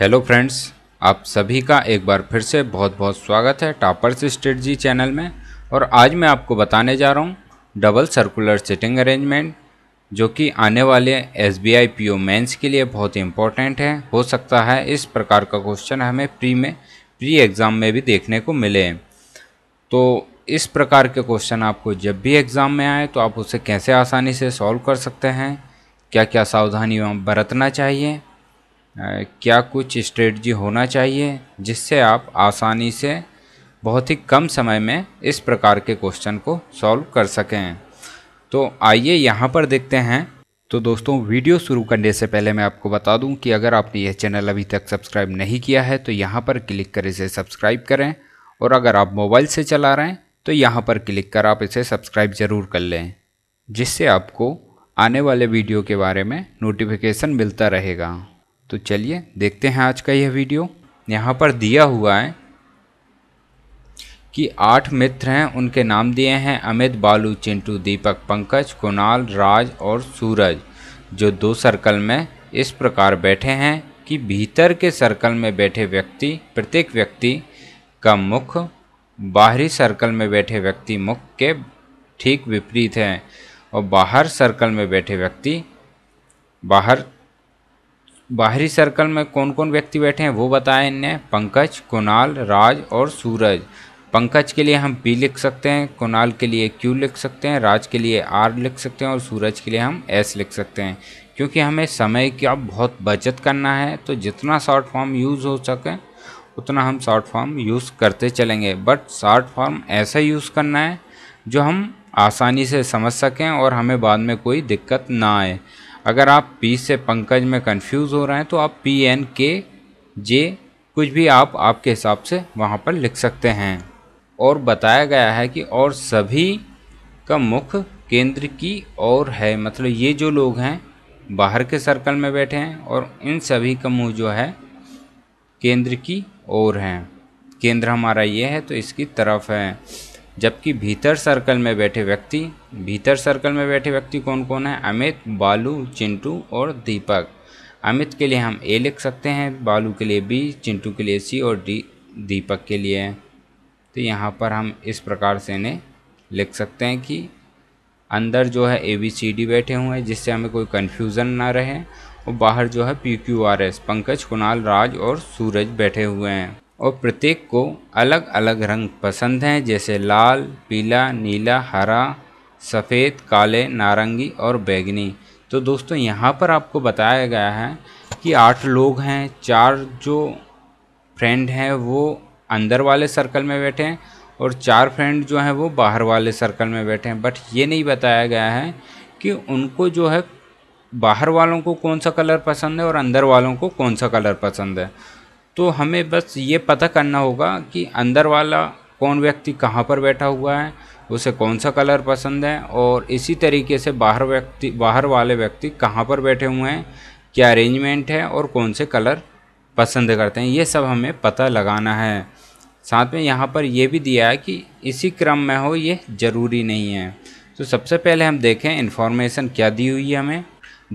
hello friends आप सभी का एक बार फिर से बहुत बहुत स्वागत है टापर्स स्ट्रेटजी चैनल में और आज मैं आपको बताने जा रहा हूँ डबल सर्कुलर सिटिंग अरेंजमेंट जो कि आने वाले S B I P O mains के लिए बहुत इंपॉर्टेंट है हो सकता है इस प्रकार का क्वेश्चन हमें प्री में प्री एग्ज़ाम में भी देखने को मिले तो इस प्रकार के क्वेश्चन आपको जब भी एग्ज़ाम में आए तो आप उसे कैसे आसानी से सॉल्व कर सकते हैं क्या क्या सावधानियाँ बरतना चाहिए क्या कुछ स्ट्रेटजी होना चाहिए जिससे आप आसानी से बहुत ही कम समय में इस प्रकार के क्वेश्चन को सॉल्व कर सकें तो आइए यहाँ पर देखते हैं तो दोस्तों वीडियो शुरू करने से पहले मैं आपको बता दूं कि अगर आपने यह चैनल अभी तक सब्सक्राइब नहीं किया है तो यहाँ पर क्लिक कर इसे सब्सक्राइब करें और अगर आप मोबाइल से चला रहे हैं तो यहाँ पर क्लिक कर आप इसे सब्सक्राइब ज़रूर कर लें जिससे आपको आने वाले वीडियो के बारे में नोटिफिकेशन मिलता रहेगा तो चलिए देखते हैं आज का यह वीडियो यहाँ पर दिया हुआ है कि आठ मित्र हैं उनके नाम दिए हैं अमित बालू चिंटू दीपक पंकज कुणाल राज और सूरज जो दो सर्कल में इस प्रकार बैठे हैं कि भीतर के सर्कल में बैठे व्यक्ति प्रत्येक व्यक्ति का मुख बाहरी सर्कल में बैठे व्यक्ति मुख के ठीक विपरीत हैं और बाहर सर्कल में बैठे व्यक्ति बाहर बाहरी सर्कल में कौन कौन व्यक्ति बैठे हैं वो बताएं इनने पंकज कुणाल राज और सूरज पंकज के लिए हम पी लिख सकते हैं कुणाल के लिए क्यू लिख सकते हैं राज के लिए आर लिख सकते हैं और सूरज के लिए हम एस लिख सकते हैं क्योंकि हमें समय की अब बहुत बचत करना है तो जितना शॉर्ट फॉर्म यूज़ हो सके उतना हम शॉर्ट फॉर्म यूज़ करते चलेंगे बट शॉर्ट फॉर्म ऐसा यूज़ करना है जो हम आसानी से समझ सकें और हमें बाद में कोई दिक्कत ना आए अगर आप पी से पंकज में कंफ्यूज हो रहे हैं तो आप पी एन के जे कुछ भी आप आपके हिसाब से वहाँ पर लिख सकते हैं और बताया गया है कि और सभी का मुख केंद्र की ओर है मतलब ये जो लोग हैं बाहर के सर्कल में बैठे हैं और इन सभी का मुंह जो है केंद्र की ओर है केंद्र हमारा ये है तो इसकी तरफ है जबकि भीतर सर्कल में बैठे व्यक्ति भीतर सर्कल में बैठे व्यक्ति कौन कौन है अमित बालू चिंटू और दीपक अमित के लिए हम ए लिख सकते हैं बालू के लिए बी चिंटू के लिए सी और डी दीपक के लिए तो यहाँ पर हम इस प्रकार से इन्हें लिख सकते हैं कि अंदर जो है ए बी सी डी बैठे हुए हैं जिससे हमें कोई कन्फ्यूज़न ना रहे और बाहर जो है P Q R S Pankaj Kunal Raj और सूरज बैठे हुए हैं और प्रत्येक को अलग अलग रंग पसंद हैं जैसे लाल पीला नीला हरा सफ़ेद काले नारंगी और बैगनी तो दोस्तों यहाँ पर आपको बताया गया है कि आठ लोग हैं चार जो फ्रेंड हैं वो अंदर वाले सर्कल में बैठे हैं और चार फ्रेंड जो हैं वो बाहर वाले सर्कल में बैठे हैं बट ये नहीं बताया गया है कि उनको जो है बाहर वालों को कौन सा कलर पसंद है और अंदर वालों को कौन सा कलर पसंद है तो हमें बस ये पता करना होगा कि अंदर वाला कौन व्यक्ति कहाँ पर बैठा हुआ है उसे कौन सा कलर पसंद है और इसी तरीके से बाहर व्यक्ति बाहर वाले व्यक्ति कहाँ पर बैठे हुए हैं क्या अरेंजमेंट है और कौन से कलर पसंद करते हैं ये सब हमें पता लगाना है साथ में यहाँ पर यह भी दिया है कि इसी क्रम में हो ये ज़रूरी नहीं है तो सबसे पहले हम देखें इन्फॉर्मेशन क्या दी हुई है हमें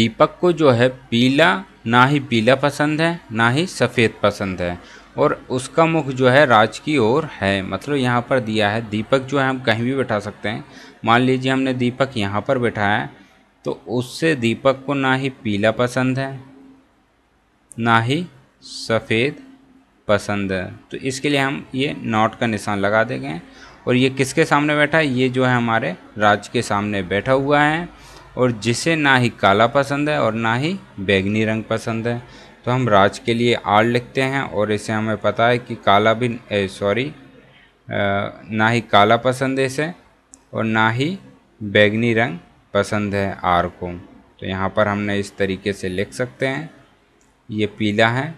दीपक को जो है पीला ना ही पीला पसंद है ना ही सफ़ेद पसंद है और उसका मुख जो है राज की ओर है मतलब यहाँ पर दिया है दीपक जो है हम कहीं भी बैठा सकते हैं मान लीजिए हमने दीपक यहाँ पर बैठाया तो उससे दीपक को ना ही पीला पसंद है ना ही सफ़ेद पसंद है तो इसके लिए हम ये नॉट का निशान लगा देंगे और ये किसके सामने बैठा है ये जो है हमारे राज के सामने बैठा हुआ है और जिसे ना ही काला पसंद है और ना ही बैगनी रंग पसंद है तो हम राज के लिए आर लिखते हैं और इसे हमें पता है कि काला भी सॉरी ना ही काला पसंद है इसे और ना ही बैगनी रंग पसंद है आर को तो यहाँ पर हमने इस तरीके से लिख सकते हैं ये पीला है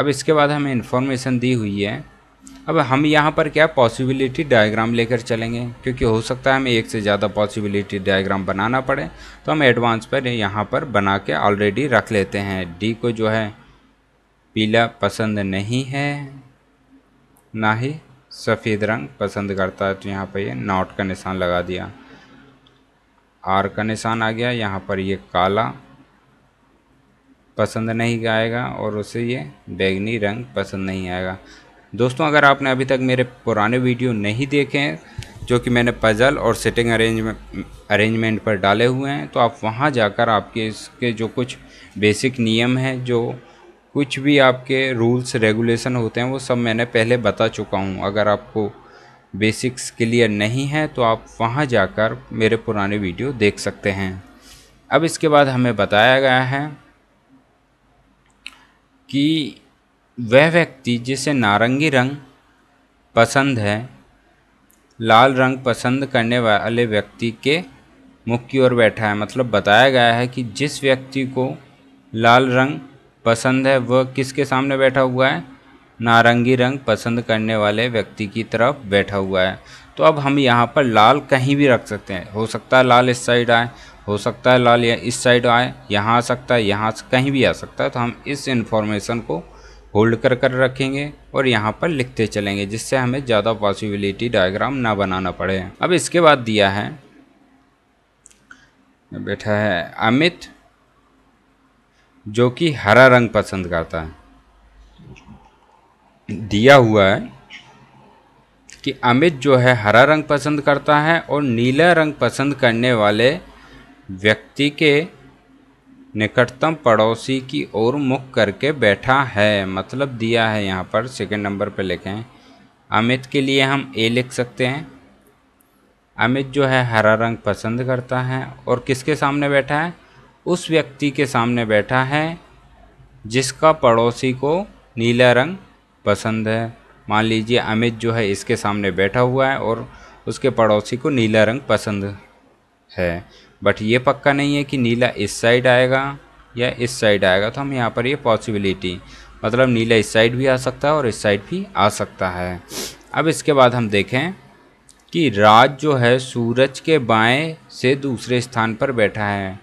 अब इसके बाद हमें इन्फॉर्मेशन दी हुई है अब हम यहाँ पर क्या पॉसिबिलिटी डायग्राम लेकर चलेंगे क्योंकि हो सकता है हमें एक से ज़्यादा पॉसिबिलिटी डायग्राम बनाना पड़े तो हम एडवांस पर यहाँ पर बना के ऑलरेडी रख लेते हैं डी को जो है पीला पसंद नहीं है ना ही सफ़ेद रंग पसंद करता है तो यहाँ पर ये नॉट का निशान लगा दिया आर का निशान आ गया यहाँ पर ये काला पसंद नहीं आएगा और उसे ये बैगनी रंग पसंद नहीं आएगा दोस्तों अगर आपने अभी तक मेरे पुराने वीडियो नहीं देखे हैं जो कि मैंने पज़ल और सेटिंग अरेंजमेंट अरेंजमेंट पर डाले हुए हैं तो आप वहाँ जाकर आपके इसके जो कुछ बेसिक नियम हैं जो कुछ भी आपके रूल्स रेगुलेशन होते हैं वो सब मैंने पहले बता चुका हूँ अगर आपको बेसिक्स क्लियर नहीं है तो आप वहाँ जाकर मेरे पुराने वीडियो देख सकते हैं अब इसके बाद हमें बताया गया है कि वह व्यक्ति जिसे नारंगी रंग पसंद है लाल रंग पसंद करने वाले व्यक्ति के मुख की ओर बैठा है मतलब बताया गया है कि जिस व्यक्ति को लाल रंग पसंद है वह किसके सामने बैठा हुआ है नारंगी रंग पसंद करने वाले व्यक्ति की तरफ बैठा हुआ है तो अब हम यहाँ पर लाल कहीं भी रख सकते हैं हो सकता है लाल इस साइड आए हो सकता है लाल इस साइड आए यहाँ आ सकता है यहाँ कहीं भी आ सकता है तो हम इस इन्फॉर्मेशन को होल्ड कर कर रखेंगे और यहाँ पर लिखते चलेंगे जिससे हमें ज़्यादा पॉसिबिलिटी डायग्राम ना बनाना पड़े अब इसके बाद दिया है बैठा है अमित जो कि हरा रंग पसंद करता है दिया हुआ है कि अमित जो है हरा रंग पसंद करता है और नीला रंग पसंद करने वाले व्यक्ति के निकटतम पड़ोसी की ओर मुख करके बैठा है मतलब दिया है यहाँ पर सेकंड नंबर पे लिखें अमित के लिए हम ए लिख सकते हैं अमित जो है हरा रंग पसंद करता है और किसके सामने बैठा है उस व्यक्ति के सामने बैठा है जिसका पड़ोसी को नीला रंग पसंद है मान लीजिए अमित जो है इसके सामने बैठा हुआ है और उसके पड़ोसी को नीला रंग पसंद है बट ये पक्का नहीं है कि नीला इस साइड आएगा या इस साइड आएगा तो हम यहाँ पर ये पॉसिबिलिटी मतलब नीला इस साइड भी आ सकता है और इस साइड भी आ सकता है अब इसके बाद हम देखें कि राज जो है सूरज के बाएं से दूसरे स्थान पर बैठा है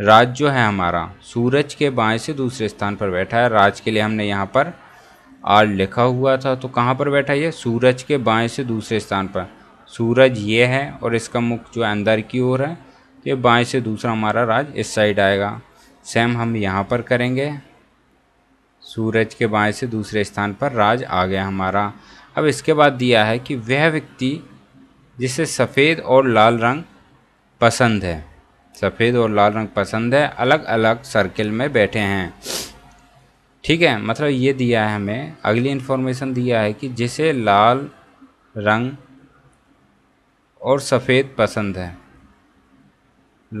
राज जो है हमारा सूरज के बाएं से दूसरे स्थान पर बैठा है राज के लिए हमने यहाँ पर आर लिखा हुआ था तो कहाँ पर बैठा ये सूरज के बाएं से दूसरे स्थान पर सूरज ये है और इसका मुख जो अंदर की ओर है ये बाएं से दूसरा हमारा राज इस साइड आएगा सेम हम यहाँ पर करेंगे सूरज के बाएं से दूसरे स्थान पर राज आ गया हमारा अब इसके बाद दिया है कि वह व्यक्ति जिसे सफ़ेद और लाल रंग पसंद है सफ़ेद और लाल रंग पसंद है अलग अलग सर्किल में बैठे हैं ठीक है मतलब ये दिया है हमें अगली इन्फॉर्मेशन दिया है कि जिसे लाल रंग और सफ़ेद पसंद है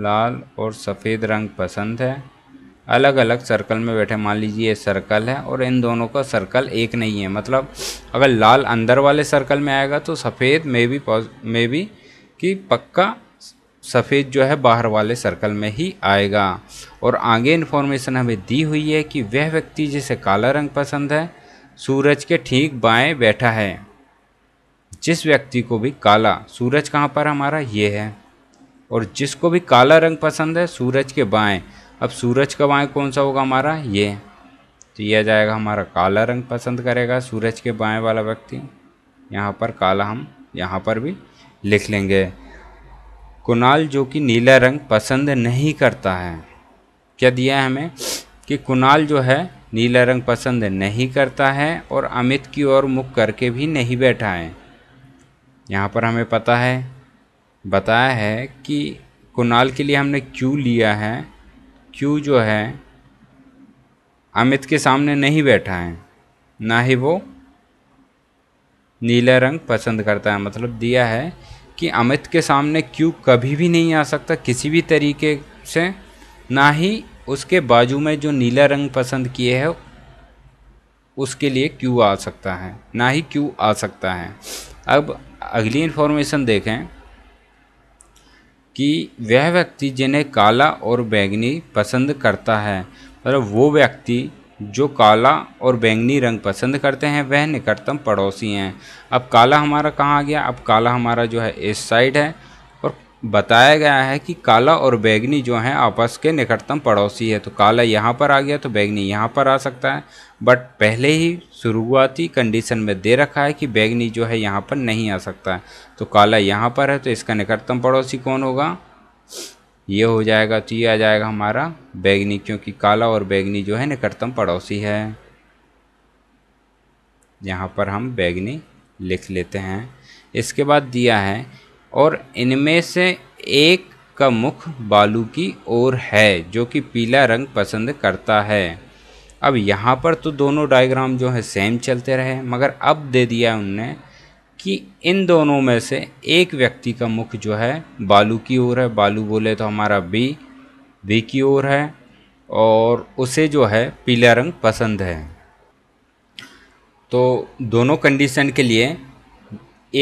लाल और सफ़ेद रंग पसंद है अलग अलग सर्कल में बैठे मान लीजिए ये सर्कल है और इन दोनों का सर्कल एक नहीं है मतलब अगर लाल अंदर वाले सर्कल में आएगा तो सफ़ेद मे बी मे बी कि पक्का सफ़ेद जो है बाहर वाले सर्कल में ही आएगा और आगे इन्फॉर्मेशन हमें दी हुई है कि वह व्यक्ति जिसे काला रंग पसंद है सूरज के ठीक बाएं बैठा है जिस व्यक्ति को भी काला सूरज कहाँ पर हमारा ये है और जिसको भी काला रंग पसंद है सूरज के बाएं अब सूरज का बाएं कौन सा होगा हमारा ये तो यह जाएगा हमारा काला रंग पसंद करेगा सूरज के बाएं वाला व्यक्ति यहाँ पर काला हम यहाँ पर भी लिख लेंगे कुणाल जो कि नीला रंग पसंद नहीं करता है क्या दिया है हमें कि कुणाल जो है नीला रंग पसंद नहीं करता है और अमित की ओर मुख करके भी नहीं बैठा है यहाँ पर हमें पता है बताया है कि कुणाल के लिए हमने क्यू लिया है क्यू जो है अमित के सामने नहीं बैठा है ना ही वो नीला रंग पसंद करता है मतलब दिया है कि अमित के सामने क्यू कभी भी नहीं आ सकता किसी भी तरीके से ना ही उसके बाजू में जो नीला रंग पसंद किए है उसके लिए क्यू आ सकता है ना ही क्यू आ सकता है अब अगली इन्फॉर्मेशन देखें कि वह व्यक्ति जिन्हें काला और बैंगनी पसंद करता है मतलब वो व्यक्ति जो काला और बैंगनी रंग पसंद करते हैं वह निकटतम पड़ोसी हैं अब काला हमारा कहाँ आ गया अब काला हमारा जो है इस साइड है बताया गया है कि काला और बैगनी जो हैं आपस के निकटतम पड़ोसी है तो काला यहाँ पर आ गया तो बैगनी यहाँ पर आ सकता है बट पहले ही शुरुआती कंडीशन में दे रखा है कि बैगनी जो है यहाँ पर नहीं आ सकता है तो काला यहाँ पर है तो इसका निकटतम पड़ोसी कौन होगा ये हो जाएगा तो ये आ जाएगा हमारा बैगनी क्योंकि काला और बैगनी जो है निकटतम पड़ोसी है यहाँ पर हम बैगनी लिख लेते हैं इसके बाद दिया है और इनमें से एक का मुख बालू की ओर है जो कि पीला रंग पसंद करता है अब यहाँ पर तो दोनों डायग्राम जो है सेम चलते रहे मगर अब दे दिया उनने कि इन दोनों में से एक व्यक्ति का मुख जो है बालू की ओर है बालू बोले तो हमारा बी बी की ओर है और उसे जो है पीला रंग पसंद है तो दोनों कंडीशन के लिए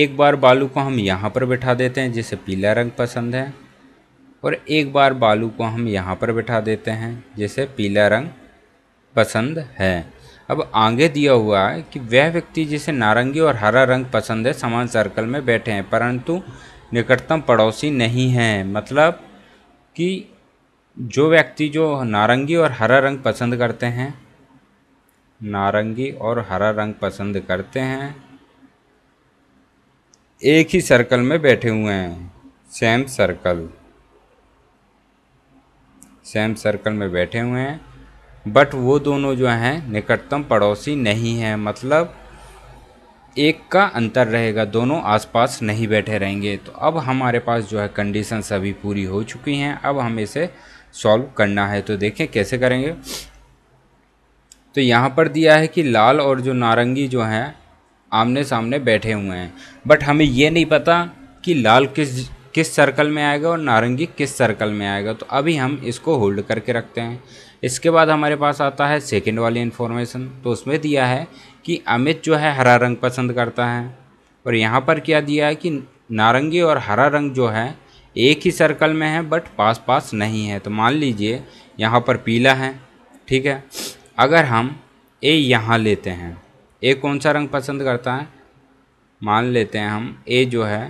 एक बार बालू को हम यहाँ पर बैठा देते हैं जिसे पीला रंग पसंद है और एक बार बालू को हम यहाँ पर बैठा देते हैं जिसे पीला रंग पसंद है अब आगे दिया हुआ है कि वह व्यक्ति जिसे नारंगी और हरा रंग पसंद है समान सर्कल में बैठे हैं परंतु निकटतम पड़ोसी नहीं हैं मतलब कि जो व्यक्ति जो नारंगी और हरा रंग पसंद करते हैं नारंगी और हरा रंग पसंद करते हैं एक ही सर्कल में बैठे हुए हैं सेम सर्कल सेम सर्कल में बैठे हुए हैं बट वो दोनों जो हैं निकटतम पड़ोसी नहीं हैं मतलब एक का अंतर रहेगा दोनों आसपास नहीं बैठे रहेंगे तो अब हमारे पास जो है कंडीशन सभी पूरी हो चुकी हैं अब हम इसे सॉल्व करना है तो देखें कैसे करेंगे तो यहाँ पर दिया है कि लाल और जो नारंगी जो हैं आमने सामने बैठे हुए हैं बट हमें ये नहीं पता कि लाल किस किस सर्कल में आएगा और नारंगी किस सर्कल में आएगा तो अभी हम इसको होल्ड करके रखते हैं इसके बाद हमारे पास आता है सेकंड वाली इन्फॉर्मेशन तो उसमें दिया है कि अमित जो है हरा रंग पसंद करता है और यहाँ पर क्या दिया है कि नारंगी और हरा रंग जो है एक ही सर्कल में है बट पास पास नहीं है तो मान लीजिए यहाँ पर पीला है ठीक है अगर हम ए यहाँ लेते हैं ए कौन सा रंग पसंद करता है मान लेते हैं हम ए जो है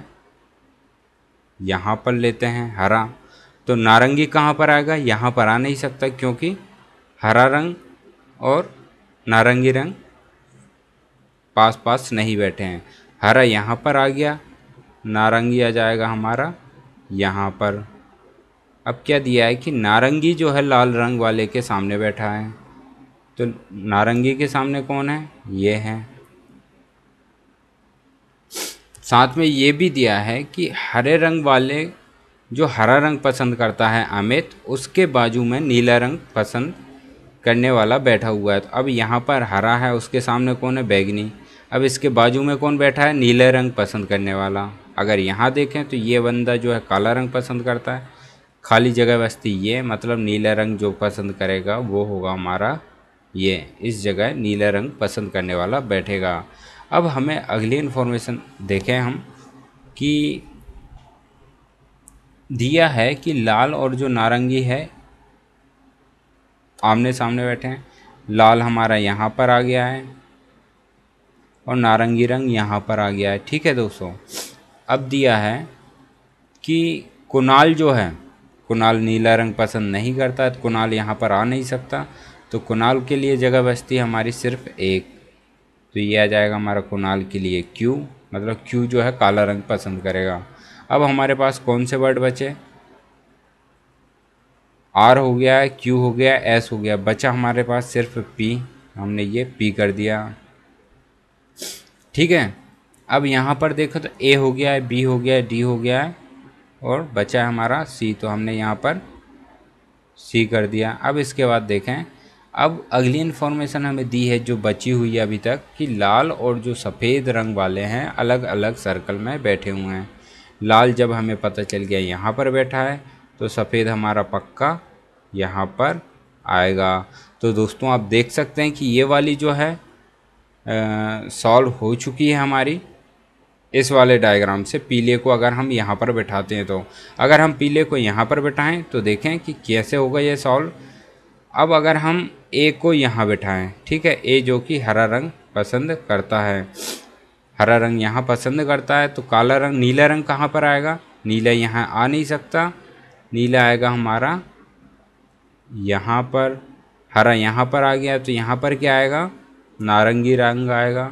यहाँ पर लेते हैं हरा तो नारंगी कहाँ पर आएगा यहाँ पर आ नहीं सकता क्योंकि हरा रंग और नारंगी रंग पास पास नहीं बैठे हैं हरा यहाँ पर आ गया नारंगी आ जाएगा हमारा यहाँ पर अब क्या दिया है कि नारंगी जो है लाल रंग वाले के सामने बैठा है तो नारंगी के सामने कौन है ये है साथ में ये भी दिया है कि हरे रंग वाले जो हरा रंग पसंद करता है अमित उसके बाजू में नीला रंग पसंद करने वाला बैठा हुआ है तो अब यहाँ पर हरा है उसके सामने कौन है बैगनी अब इसके बाजू में कौन बैठा है नीले रंग पसंद करने वाला अगर यहाँ देखें तो ये बंदा जो है काला रंग पसंद करता है खाली जगह बस्ती ये मतलब नीला रंग जो पसंद करेगा वो होगा हमारा ये इस जगह नीला रंग पसंद करने वाला बैठेगा अब हमें अगली इन्फॉर्मेशन देखें हम कि दिया है कि लाल और जो नारंगी है आमने सामने बैठे हैं लाल हमारा यहाँ पर आ गया है और नारंगी रंग यहाँ पर आ गया है ठीक है दोस्तों अब दिया है कि कुनाल जो है कुनाल नीला रंग पसंद नहीं करता तो कुनाल यहाँ पर आ नहीं सकता तो कुनाल के लिए जगह बचती है हमारी सिर्फ एक तो ये आ जाएगा हमारा कुनाल के लिए क्यू मतलब क्यू जो है काला रंग पसंद करेगा अब हमारे पास कौन से वर्ड बचे आर हो गया क्यू हो गया एस हो गया बचा हमारे पास सिर्फ पी हमने ये पी कर दिया ठीक है अब यहाँ पर देखो तो ए हो गया है बी हो गया है डी हो गया है और बचा है हमारा सी तो हमने यहाँ पर सी कर दिया अब इसके बाद देखें अब अगली इन्फॉर्मेशन हमें दी है जो बची हुई है अभी तक कि लाल और जो सफ़ेद रंग वाले हैं अलग अलग सर्कल में बैठे हुए हैं लाल जब हमें पता चल गया यहाँ पर बैठा है तो सफ़ेद हमारा पक्का यहाँ पर आएगा तो दोस्तों आप देख सकते हैं कि ये वाली जो है सॉल्व हो चुकी है हमारी इस वाले डायग्राम से पीले को अगर हम यहाँ पर बैठाते हैं तो अगर हम पीले को यहाँ पर बैठाएँ तो देखें कि कैसे होगा ये सॉल्व अब अगर हम ए को यहाँ बैठाएं ठीक है ए जो कि हरा रंग पसंद करता है हरा रंग यहाँ पसंद करता है तो काला रंग नीला रंग कहाँ पर आएगा नीला यहाँ आ नहीं सकता नीला आएगा हमारा यहाँ पर हरा यहाँ पर आ गया तो यहाँ पर क्या आएगा नारंगी रंग आएगा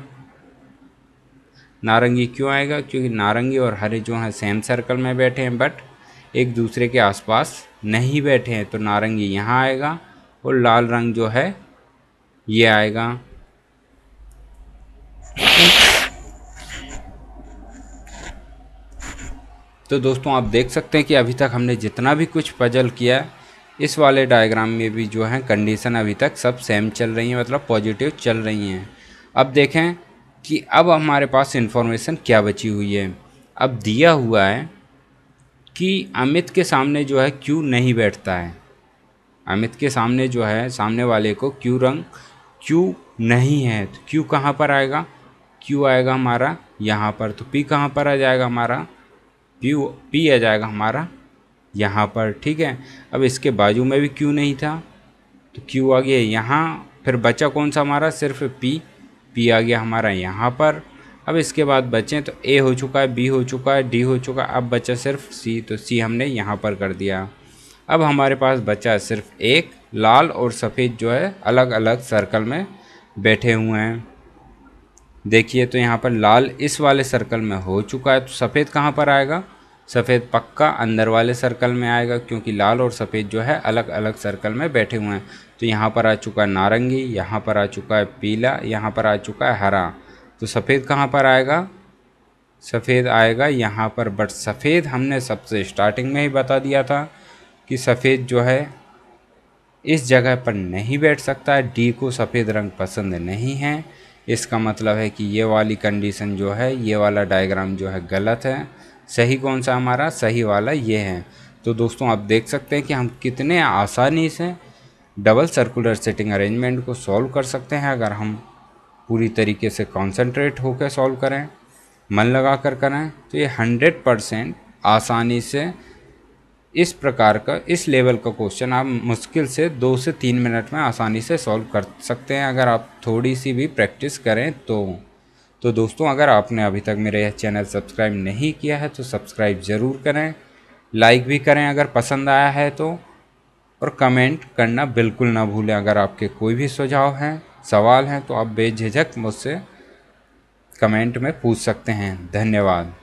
नारंगी क्यों आएगा क्योंकि नारंगी और हरे जो हैं सेम सर्कल में बैठे हैं बट एक दूसरे के आसपास नहीं बैठे हैं तो नारंगी यहाँ आएगा और लाल रंग जो है ये आएगा तो दोस्तों आप देख सकते हैं कि अभी तक हमने जितना भी कुछ पजल किया इस वाले डायग्राम में भी जो है कंडीशन अभी तक सब सेम चल रही है मतलब पॉजिटिव चल रही हैं अब देखें कि अब हमारे पास इन्फॉर्मेशन क्या बची हुई है अब दिया हुआ है कि अमित के सामने जो है क्यों नहीं बैठता है अमित के सामने जो है सामने वाले को क्यू रंग क्यू नहीं है तो क्यू कहाँ पर आएगा क्यू आएगा हमारा यहाँ पर तो पी कहाँ पर आ जाएगा हमारा पी पी आ जाएगा हमारा यहाँ पर ठीक है अब इसके बाजू में भी क्यू नहीं था तो क्यू आ गया यहाँ फिर बचा कौन सा हमारा सिर्फ पी पी आ गया हमारा यहाँ पर अब इसके बाद बचें तो ए हो चुका है बी हो चुका है डी हो चुका है अब बचा सिर्फ सी तो सी हमने यहाँ पर कर दिया अब हमारे पास बचा सिर्फ एक लाल और सफ़ेद जो है अलग अलग सर्कल में बैठे हुए हैं देखिए तो यहाँ पर लाल इस वाले सर्कल में हो चुका है तो सफ़ेद कहाँ पर आएगा सफ़ेद पक्का अंदर वाले सर्कल में आएगा क्योंकि लाल और सफ़ेद जो है अलग अलग सर्कल में बैठे हुए हैं तो यहाँ पर आ चुका है नारंगी यहाँ पर आ चुका है पीला यहाँ पर आ चुका है हरा तो सफ़ेद कहाँ पर आएगा सफ़ेद आएगा यहाँ पर बट सफ़ेद हमने सबसे स्टार्टिंग में ही बता दिया था कि सफ़ेद जो है इस जगह पर नहीं बैठ सकता है डी को सफ़ेद रंग पसंद नहीं है इसका मतलब है कि ये वाली कंडीशन जो है ये वाला डायग्राम जो है गलत है सही कौन सा हमारा सही वाला ये है तो दोस्तों आप देख सकते हैं कि हम कितने आसानी से डबल सर्कुलर सेटिंग अरेंजमेंट को सॉल्व कर सकते हैं अगर हम पूरी तरीके से कॉन्सनट्रेट होकर सॉल्व करें मन लगा कर करें तो ये हंड्रेड परसेंट आसानी से इस प्रकार का इस लेवल का क्वेश्चन आप मुश्किल से दो से तीन मिनट में आसानी से सॉल्व कर सकते हैं अगर आप थोड़ी सी भी प्रैक्टिस करें तो तो दोस्तों अगर आपने अभी तक मेरा यह चैनल सब्सक्राइब नहीं किया है तो सब्सक्राइब ज़रूर करें लाइक भी करें अगर पसंद आया है तो और कमेंट करना बिल्कुल ना भूलें अगर आपके कोई भी सुझाव हैं सवाल हैं तो आप बेझिझक मुझसे कमेंट में पूछ सकते हैं धन्यवाद